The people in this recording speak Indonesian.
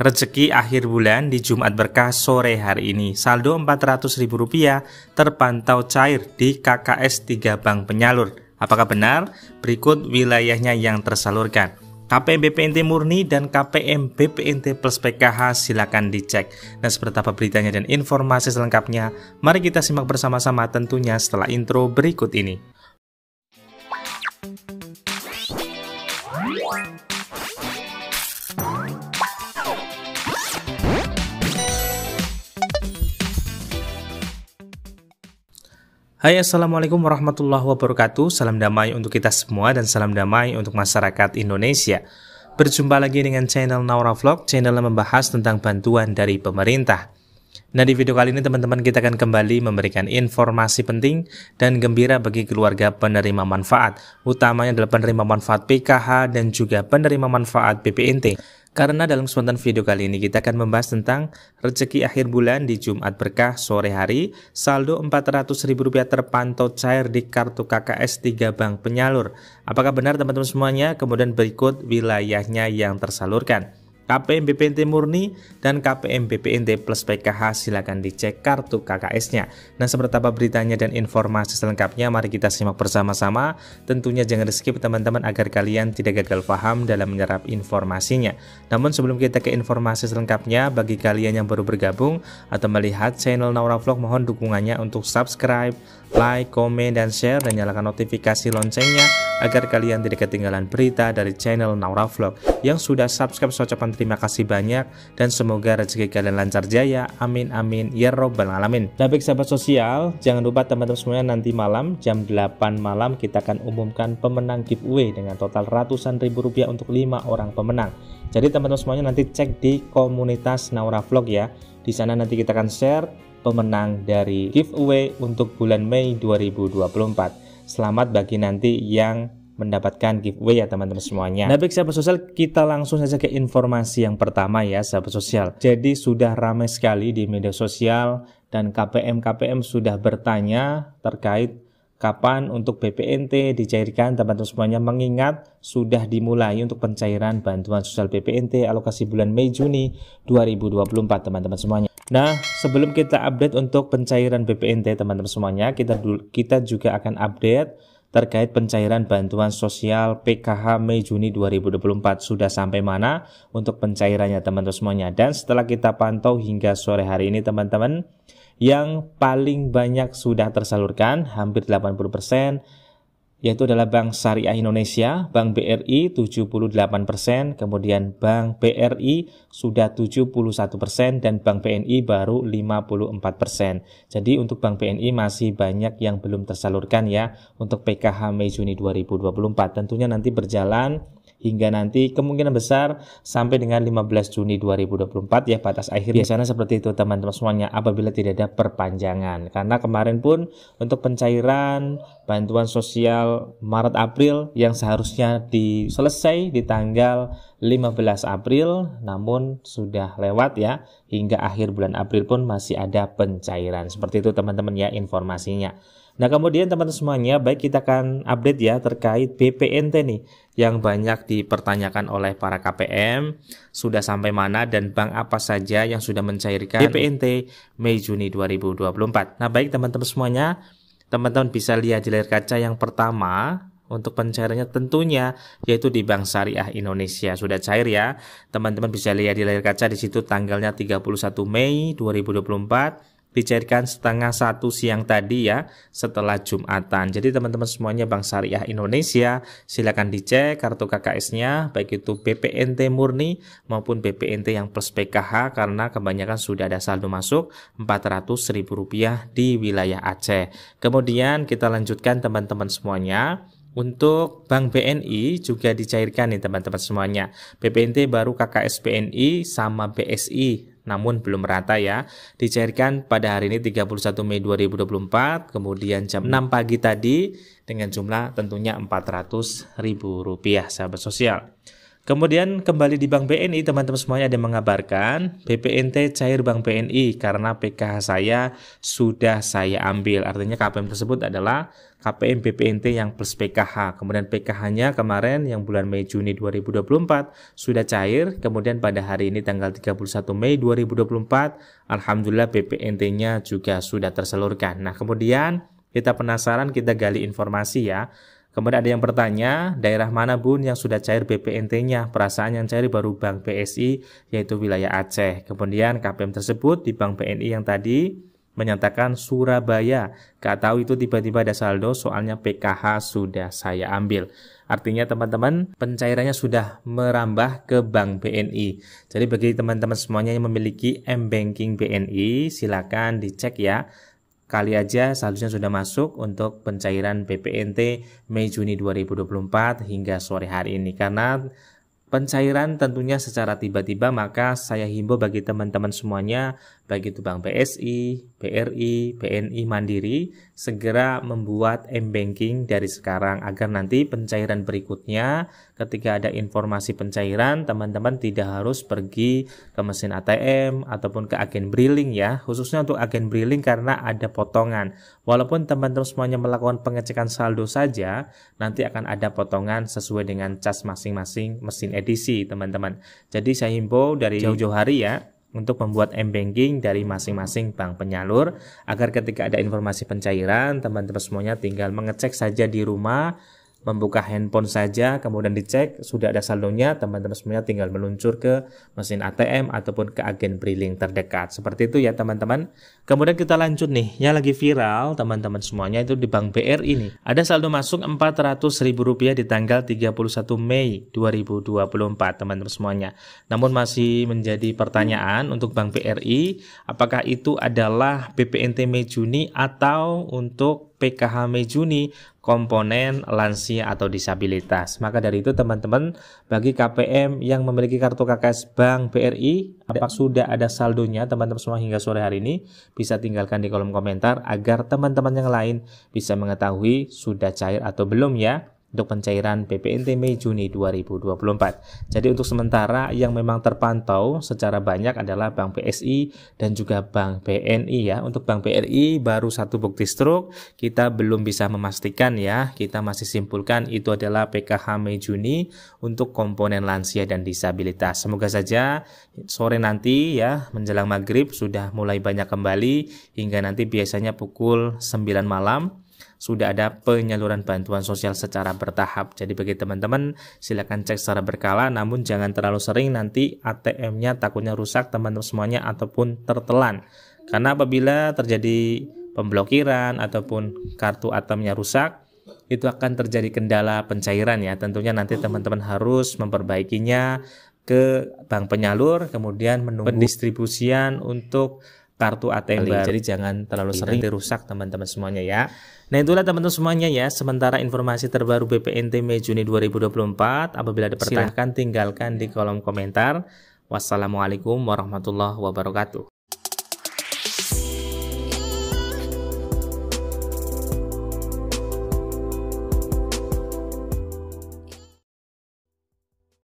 Rezeki akhir bulan di Jumat Berkah sore hari ini. Saldo Rp400.000 terpantau cair di KKS 3 bank penyalur. Apakah benar? Berikut wilayahnya yang tersalurkan. KPM BPNT Murni dan KPM BPNT Plus PKH silakan dicek. Dan seperti apa beritanya dan informasi selengkapnya, mari kita simak bersama-sama tentunya setelah intro berikut ini. Hai Assalamualaikum warahmatullahi wabarakatuh Salam damai untuk kita semua dan salam damai untuk masyarakat Indonesia Berjumpa lagi dengan channel Naura Vlog Channel yang membahas tentang bantuan dari pemerintah Nah, di video kali ini teman-teman kita akan kembali memberikan informasi penting dan gembira bagi keluarga penerima manfaat, utamanya adalah penerima manfaat PKH dan juga penerima manfaat BPNT. Karena dalam kesempatan video kali ini kita akan membahas tentang rezeki akhir bulan di Jumat berkah sore hari, saldo Rp400.000 terpantau cair di kartu KKS 3 bank penyalur. Apakah benar teman-teman semuanya? Kemudian berikut wilayahnya yang tersalurkan. KPM BPNT murni, dan KPM BPNT plus PKH silakan dicek kartu KKS-nya. Nah, seperti apa beritanya dan informasi selengkapnya, mari kita simak bersama-sama. Tentunya jangan di skip teman-teman agar kalian tidak gagal paham dalam menyerap informasinya. Namun sebelum kita ke informasi selengkapnya, bagi kalian yang baru bergabung atau melihat channel Naura Vlog, mohon dukungannya untuk subscribe, like, komen, dan share, dan nyalakan notifikasi loncengnya agar kalian tidak ketinggalan berita dari channel Naura Vlog yang sudah subscribe Socapan Terima kasih banyak dan semoga rezeki kalian lancar jaya. Amin amin ya robbal alamin. Nah, baik sahabat sosial, jangan lupa teman-teman semuanya nanti malam jam 8 malam kita akan umumkan pemenang giveaway dengan total ratusan ribu rupiah untuk 5 orang pemenang. Jadi teman-teman semuanya nanti cek di komunitas Naura Vlog ya. Di sana nanti kita akan share pemenang dari giveaway untuk bulan Mei 2024. Selamat bagi nanti yang mendapatkan giveaway ya teman-teman semuanya. Nah baik sahabat sosial kita langsung saja ke informasi yang pertama ya sahabat sosial. Jadi sudah ramai sekali di media sosial dan KPM-KPM sudah bertanya terkait kapan untuk BPNT dicairkan teman-teman semuanya mengingat sudah dimulai untuk pencairan bantuan sosial BPNT alokasi bulan Mei Juni 2024 teman-teman semuanya. Nah, sebelum kita update untuk pencairan BPNT teman-teman semuanya, kita kita juga akan update terkait pencairan bantuan sosial PKH Mei Juni 2024 sudah sampai mana untuk pencairannya teman-teman semuanya dan setelah kita pantau hingga sore hari ini teman-teman yang paling banyak sudah tersalurkan hampir 80% yaitu adalah Bank Syariah Indonesia, Bank BRI 78%, kemudian Bank BRI sudah 71% dan Bank BNI baru 54%. Jadi untuk Bank BNI masih banyak yang belum tersalurkan ya untuk PKH Mei Juni 2024. Tentunya nanti berjalan hingga nanti kemungkinan besar sampai dengan 15 Juni 2024 ya batas akhir biasanya seperti itu teman-teman semuanya apabila tidak ada perpanjangan karena kemarin pun untuk pencairan bantuan sosial Maret April yang seharusnya diselesai di tanggal 15 April namun sudah lewat ya hingga akhir bulan April pun masih ada pencairan seperti itu teman-teman ya informasinya Nah kemudian teman-teman semuanya baik kita akan update ya terkait BPNT nih yang banyak dipertanyakan oleh para KPM sudah sampai mana dan bank apa saja yang sudah mencairkan BPNT Mei Juni 2024. Nah baik teman-teman semuanya teman-teman bisa lihat di layar kaca yang pertama untuk pencairannya tentunya yaitu di Bank Syariah Indonesia sudah cair ya. Teman-teman bisa lihat di layar kaca di situ tanggalnya 31 Mei 2024 dicairkan setengah satu siang tadi ya setelah Jumatan. Jadi teman-teman semuanya Bank Syariah Indonesia silakan dicek kartu KKS-nya baik itu BPNT murni maupun BPNT yang plus PKH karena kebanyakan sudah ada saldo masuk Rp400.000 di wilayah Aceh. Kemudian kita lanjutkan teman-teman semuanya untuk Bank BNI juga dicairkan nih teman-teman semuanya. BPNT baru KKS BNI sama BSI namun belum merata ya. Dicairkan pada hari ini 31 Mei 2024, kemudian jam 6 pagi tadi dengan jumlah tentunya 400 ribu rupiah sahabat sosial. Kemudian kembali di Bank BNI teman-teman semuanya ada yang mengabarkan BPNT cair Bank BNI karena PKH saya sudah saya ambil. Artinya KPM tersebut adalah KPM BPNT yang plus PKH. Kemudian PKH-nya kemarin yang bulan Mei Juni 2024 sudah cair. Kemudian pada hari ini tanggal 31 Mei 2024 alhamdulillah BPNT-nya juga sudah terselurkan. Nah, kemudian kita penasaran kita gali informasi ya Kemudian ada yang bertanya, daerah mana bun yang sudah cair BPNT-nya? Perasaan yang cair baru Bank PSI, yaitu wilayah Aceh. Kemudian KPM tersebut di Bank BNI yang tadi menyatakan Surabaya. Gak tahu itu tiba-tiba ada saldo, soalnya PKH sudah saya ambil. Artinya teman-teman pencairannya sudah merambah ke bank BNI. Jadi bagi teman-teman semuanya yang memiliki M-Banking BNI, silakan dicek ya kali aja seharusnya sudah masuk untuk pencairan BPNT Mei Juni 2024 hingga sore hari ini karena pencairan tentunya secara tiba-tiba maka saya himbau bagi teman-teman semuanya baik itu Bank BSI, BRI, BNI Mandiri segera membuat m-banking dari sekarang agar nanti pencairan berikutnya ketika ada informasi pencairan teman-teman tidak harus pergi ke mesin ATM ataupun ke agen briling ya khususnya untuk agen briling karena ada potongan walaupun teman-teman semuanya melakukan pengecekan saldo saja nanti akan ada potongan sesuai dengan cas masing-masing mesin edisi teman-teman jadi saya himbau dari jauh-jauh hari ya untuk membuat m-banking dari masing-masing bank penyalur agar ketika ada informasi pencairan teman-teman semuanya tinggal mengecek saja di rumah membuka handphone saja, kemudian dicek sudah ada saldonya, teman-teman semuanya tinggal meluncur ke mesin ATM ataupun ke agen briling terdekat. Seperti itu ya teman-teman. Kemudian kita lanjut nih, yang lagi viral teman-teman semuanya itu di Bank BRI ini Ada saldo masuk Rp400.000 di tanggal 31 Mei 2024 teman-teman semuanya. Namun masih menjadi pertanyaan untuk Bank BRI, apakah itu adalah BPNT Mei Juni atau untuk PKH Mei-Juni komponen lansia atau disabilitas. Maka dari itu teman-teman bagi KPM yang memiliki kartu KKS Bank BRI apakah sudah ada saldonya teman-teman semua hingga sore hari ini bisa tinggalkan di kolom komentar agar teman-teman yang lain bisa mengetahui sudah cair atau belum ya untuk pencairan BPNT Mei Juni 2024. Jadi untuk sementara yang memang terpantau secara banyak adalah Bank PSI dan juga Bank BNI ya. Untuk Bank BRI baru satu bukti stroke, kita belum bisa memastikan ya. Kita masih simpulkan itu adalah PKH Mei Juni untuk komponen lansia dan disabilitas. Semoga saja sore nanti ya menjelang maghrib sudah mulai banyak kembali hingga nanti biasanya pukul 9 malam sudah ada penyaluran bantuan sosial secara bertahap. Jadi bagi teman-teman silakan cek secara berkala namun jangan terlalu sering nanti ATM-nya takutnya rusak teman-teman semuanya ataupun tertelan. Karena apabila terjadi pemblokiran ataupun kartu ATM-nya rusak itu akan terjadi kendala pencairan ya. Tentunya nanti teman-teman harus memperbaikinya ke bank penyalur kemudian menunggu pendistribusian untuk kartu ATM baru. Jadi jangan terlalu sering dirusak teman-teman semuanya ya. Nah itulah teman-teman semuanya ya. Sementara informasi terbaru BPNT Mei Juni 2024. Apabila ada pertanyaan tinggalkan di kolom komentar. Wassalamualaikum warahmatullahi wabarakatuh.